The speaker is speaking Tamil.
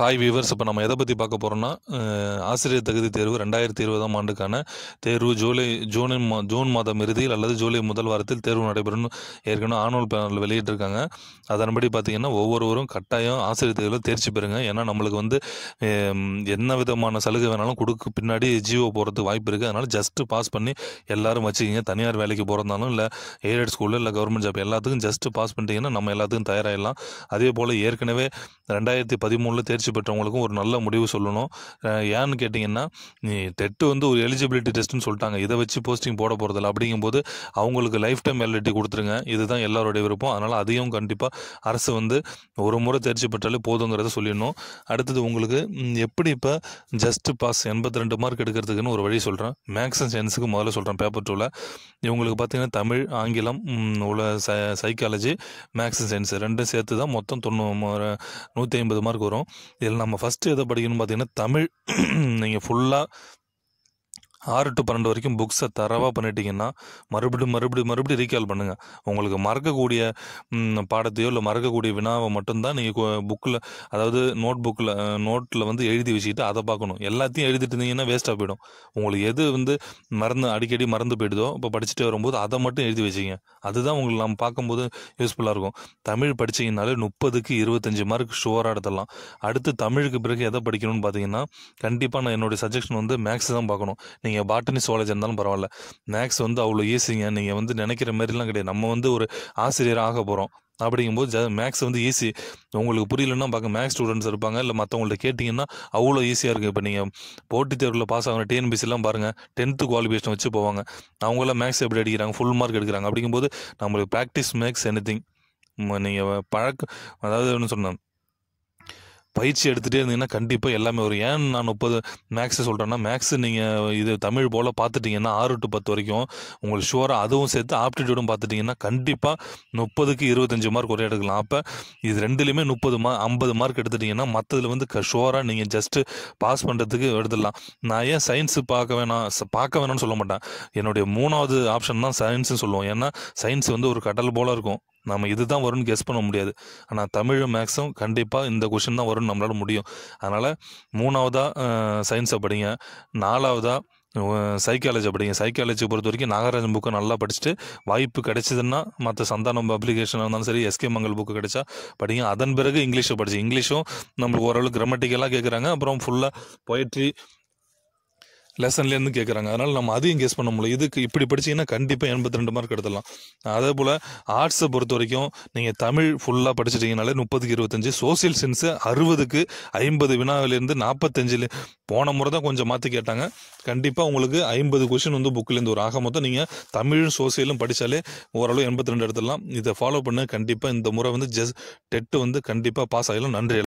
ஹாய் வீவர்ஸ் இப்போ நம்ம எதை பற்றி பார்க்க போகிறோம்னா ஆசிரியர் தகுதி தேர்வு ரெண்டாயிரத்தி இருபதாம் ஆண்டுக்கான தேர்வு ஜூலை ஜூனின் மா ஜூன் மாதம் இறுதியில் அல்லது ஜூலை முதல் வாரத்தில் தேர்வு நடைபெறும்னு ஏற்கனவே ஆனுவல் பேனல் வெளியிட்டிருக்காங்க அதன்படி பார்த்திங்கன்னா ஒவ்வொருவரும் கட்டாயம் ஆசிரியர் தேர்வில் தேர்ச்சி பெறுங்க ஏன்னா நம்மளுக்கு வந்து என்ன விதமான சலுகை வேணாலும் கொடுக்க பின்னாடி ஜிஓ போகிறதுக்கு வாய்ப்பு இருக்குது அதனால் ஜஸ்ட்டு பாஸ் பண்ணி எல்லோரும் வச்சுக்கிங்க தனியார் வேலைக்கு போகிறதாலும் இல்லை எய்டட் ஸ்கூலில் இல்லை கவர்மெண்ட் ஜாப் எல்லாத்துக்கும் ஜஸ்ட்டு பாஸ் பண்ணிட்டீங்கன்னா நம்ம எல்லாத்துக்கும் தயாராகிடலாம் அதே போல் ஏற்கனவே ரெண்டாயிரத்தி பதிமூணில் தேர்ச்சி தேர்ச்சி பெற்றவங்களுக்கும் ஒரு நல்ல முடிவு சொல்லணும் ஏன்னு கேட்டிங்கன்னா டெட்டு வந்து ஒரு எலிஜிபிலிட்டி டெஸ்ட்டுன்னு சொல்லிட்டாங்க இதை வச்சு போஸ்டிங் போட போகிறதில்ல அப்படிங்கும்போது அவங்களுக்கு லைஃப் டைம் வேலிட்டி கொடுத்துருங்க இதுதான் எல்லாருடைய விருப்பம் அதனால் அதையும் கண்டிப்பாக அரசு வந்து ஒரு முறை தேர்ச்சி பெற்றாலே போதுங்கிறத சொல்லிடணும் அடுத்தது உங்களுக்கு எப்படி இப்போ ஜஸ்ட் பாஸ் எண்பத்தி ரெண்டு மார்க் எடுக்கிறதுக்குன்னு ஒரு வழி சொல்கிறேன் மேக்ஸ் அண்ட் சயின்ஸுக்கு முதல்ல சொல்கிறேன் பேப்பர் டூவில் இவங்களுக்கு பார்த்தீங்கன்னா தமிழ் ஆங்கிலம் உள்ள சைக்காலஜி மேக்ஸ் அண்ட் சயின்ஸ் ரெண்டும் சேர்த்து தான் மொத்தம் தொண்ணூறு நூற்றி ஐம்பது மார்க் வரும் இதில் நம்ம ஃபஸ்ட்டு எதை படிக்கணும்னு பார்த்தீங்கன்னா தமிழ் நீங்கள் ஃபுல்லாக ஆறு டு பன்னெண்டு வரைக்கும் புக்ஸை தரவாக பண்ணிட்டீங்கன்னா மறுபடியும் மறுபடியும் மறுபடியும் ரீகால் பண்ணுங்கள் உங்களுக்கு மறக்கக்கூடிய பாடத்தையோ இல்லை மறக்கக்கூடிய வினாவை மட்டும்தான் நீங்கள் புக்கில் அதாவது நோட் புக்கில் நோட்டில் வந்து எழுதி வச்சுக்கிட்டு அதை பார்க்கணும் எல்லாத்தையும் எழுதிட்டு இருந்தீங்கன்னா வேஸ்ட்டாக போயிடும் உங்களுக்கு எது வந்து மறந்து அடிக்கடி மறந்து போயிடுதோ இப்போ படிச்சுட்டே வரும்போது அதை மட்டும் எழுதி வச்சிங்க அதுதான் உங்களுக்கு நம்ம பார்க்கும்போது யூஸ்ஃபுல்லாக இருக்கும் தமிழ் படித்தீங்கனாலே முப்பதுக்கு இருபத்தஞ்சி மார்க் ஷுவராக எடுத்துடலாம் அடுத்து தமிழுக்கு பிறகு எதை படிக்கணும்னு பார்த்தீங்கன்னா கண்டிப்பாக நான் என்னுடைய சஜஷன் வந்து மேக்ஸ் தான் பார்க்கணும் நீங்கள் நீங்கள் பாட்டனி சுவாலஜி இருந்தாலும் பரவாயில்ல மேக்ஸ் வந்து அவ்வளோ ஈஸிங்க நீங்கள் வந்து நினைக்கிற மாதிரிலாம் கிடையாது நம்ம வந்து ஒரு ஆசிரியர் ஆக போகிறோம் அப்படிங்கும்போது மேக்ஸ் வந்து ஈஸி உங்களுக்கு புரியலன்னா பார்க்க மேக்ஸ் ஸ்டூடெண்ட்ஸ் இருப்பாங்க இல்லை மற்றவங்கள்ட்ட கேட்டிங்கன்னா அவ்வளோ ஈஸியாக இருக்குது இப்போ நீங்கள் போட்டித் தேர்வில் பாஸ் ஆகிற டிஎன்பிசிலாம் பாருங்கள் டென்த்து குவாலிஃபிகேஷன் வச்சு போவாங்க அவங்களாம் மேக்ஸ் எப்படி அடிக்கிறாங்க ஃபுல் மார்க் எடுக்கிறாங்க அப்படிங்கும்போது நம்மளுக்கு ப்ராக்டிஸ் மேக்ஸ் எனி திங் நீங்கள் பழக்கம் அதாவது என்ன சொன்னேன் பயிற்சி எடுத்துகிட்டே இருந்தீங்கன்னா கண்டிப்பாக எல்லாமே வரும் ஏன் நான் முப்பது மேக்ஸ் சொல்கிறேன்னா மேக்ஸ் நீங்கள் இது தமிழ் போல் பார்த்துட்டிங்கன்னா ஆறு டு பத்து வரைக்கும் உங்களுக்கு ஷுவராக அதுவும் சேர்த்து ஆப்டிடியூடும் பார்த்துட்டிங்கன்னா கண்டிப்பாக முப்பதுக்கு இருபத்தஞ்சி மார்க் ஒரே எடுக்கலாம் அப்போ இது ரெண்டுலேயுமே முப்பது மா ஐம்பது மார்க் எடுத்துட்டிங்கன்னா மற்றதில் வந்து க ஷுவராக நீங்கள் ஜஸ்ட்டு பாஸ் பண்ணுறதுக்கு எடுத்துடலாம் நான் ஏன் சயின்ஸு பார்க்க வேணாம் பார்க்க வேணாம்னு சொல்ல மாட்டேன் என்னுடைய மூணாவது ஆப்ஷன் தான் சயின்ஸுன்னு சொல்லுவோம் ஏன்னா சயின்ஸ் வந்து ஒரு கடல் போல் இருக்கும் நம்ம இது தான் வரும்னு கெஸ் பண்ண முடியாது ஆனால் தமிழும் மேக்ஸும் கண்டிப்பாக இந்த கொஷின் தான் வரும்னு நம்மளால் முடியும் அதனால் மூணாவதாக சயின்ஸை படிங்க நாலாவதாக சைக்காலஜி படிங்க சைக்காலஜி பொறுத்த வரைக்கும் நாகராஜன் புக்கை நல்லா படிச்சுட்டு வாய்ப்பு கிடைச்சதுன்னா மற்ற சந்தானம் அப்ளிகேஷனாக இருந்தாலும் சரி எஸ்கே மங்கல் புக்கு கிடைச்சா படிங்க அதன் பிறகு இங்கிலீஷை படிச்சு இங்கிலீஷும் நம்மளுக்கு ஓரளவுக்கு கிராமட்டிக்கலாக கேட்குறாங்க அப்புறம் ஃபுல்லாக பொயட்ரி லெசன்லேருந்து கேட்குறாங்க அதனால் நம்ம அதையும் கேஸ் பண்ண முடியல இதுக்கு இப்படி படிச்சிங்கன்னா கண்டிப்பாக எண்பத்தி ரெண்டு மார்க் எடுத்துடலாம் அதே போல் ஆர்ட்ஸை பொறுத்த வரைக்கும் நீங்கள் தமிழ் ஃபுல்லாக படிச்சிட்டிங்கனாலே முப்பதுக்கு இருபத்தஞ்சு சோசியல் சயின்ஸு அறுபதுக்கு ஐம்பது வினாவிலேருந்து நாற்பத்தஞ்சில் போன முறை தான் கொஞ்சம் மாற்றி கேட்டாங்க கண்டிப்பாக உங்களுக்கு ஐம்பது கொஷின் வந்து புக்கிலேருந்து ஒரு ஆக மொத்தம் நீங்கள் தமிழும் சோசியலும் படித்தாலே ஓரளவு எண்பத்தி ரெண்டு எடுத்துடலாம் இதை ஃபாலோ பண்ண கண்டிப்பாக இந்த முறை வந்து ஜஸ்ட் டெட்டு வந்து கண்டிப்பாக பாஸ் ஆகிடலாம் நன்றி